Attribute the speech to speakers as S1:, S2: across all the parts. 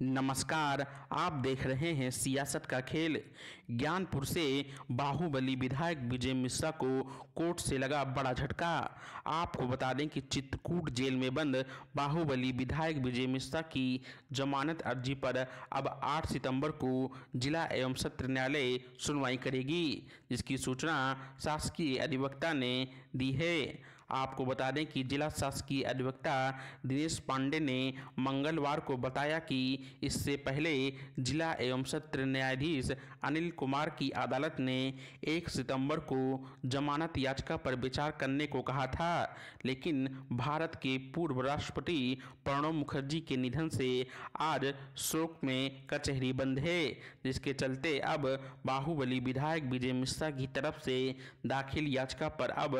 S1: नमस्कार आप देख रहे हैं सियासत का खेल ज्ञानपुर से बाहुबली विधायक विजय मिश्रा को कोर्ट से लगा बड़ा झटका आपको बता दें कि चित्रकूट जेल में बंद बाहुबली विधायक विजय मिश्रा की जमानत अर्जी पर अब 8 सितंबर को जिला एवं सत्र न्यायालय सुनवाई करेगी जिसकी सूचना शासकीय अधिवक्ता ने दी है आपको बता दें कि जिला शासकीय अधिवक्ता दिनेश पांडे ने मंगलवार को बताया कि इससे पहले जिला एवं सत्र न्यायाधीश अनिल कुमार की अदालत ने 1 सितंबर को जमानत याचिका पर विचार करने को कहा था लेकिन भारत के पूर्व राष्ट्रपति प्रणब मुखर्जी के निधन से आज शोक में कचहरी बंद है जिसके चलते अब बाहुबली विधायक विजय मिश्रा की तरफ से दाखिल याचिका पर अब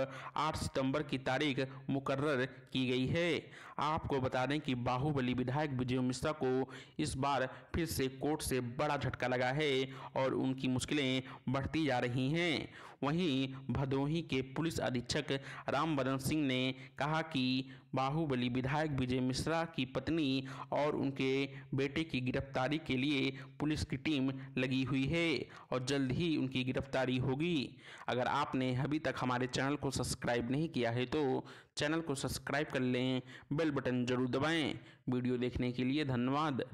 S1: 8 सितंबर की तारीख मुकर्र की गई है आपको बता दें कि बाहुबली विधायक विजय मिश्रा को इस बार फिर से कोर्ट से बड़ा झटका लगा है और उनकी मुश्किलें बढ़ती जा रही हैं वहीं भदोही के पुलिस अधीक्षक रामवरण सिंह ने कहा कि बाहुबली विधायक विजय मिश्रा की पत्नी और उनके बेटे की गिरफ्तारी के लिए पुलिस की टीम लगी हुई है और जल्द ही उनकी गिरफ्तारी होगी अगर आपने अभी तक हमारे चैनल को सब्सक्राइब नहीं किया है तो चैनल को सब्सक्राइब कर लें बेल बटन जरूर दबाएं वीडियो देखने के लिए धन्यवाद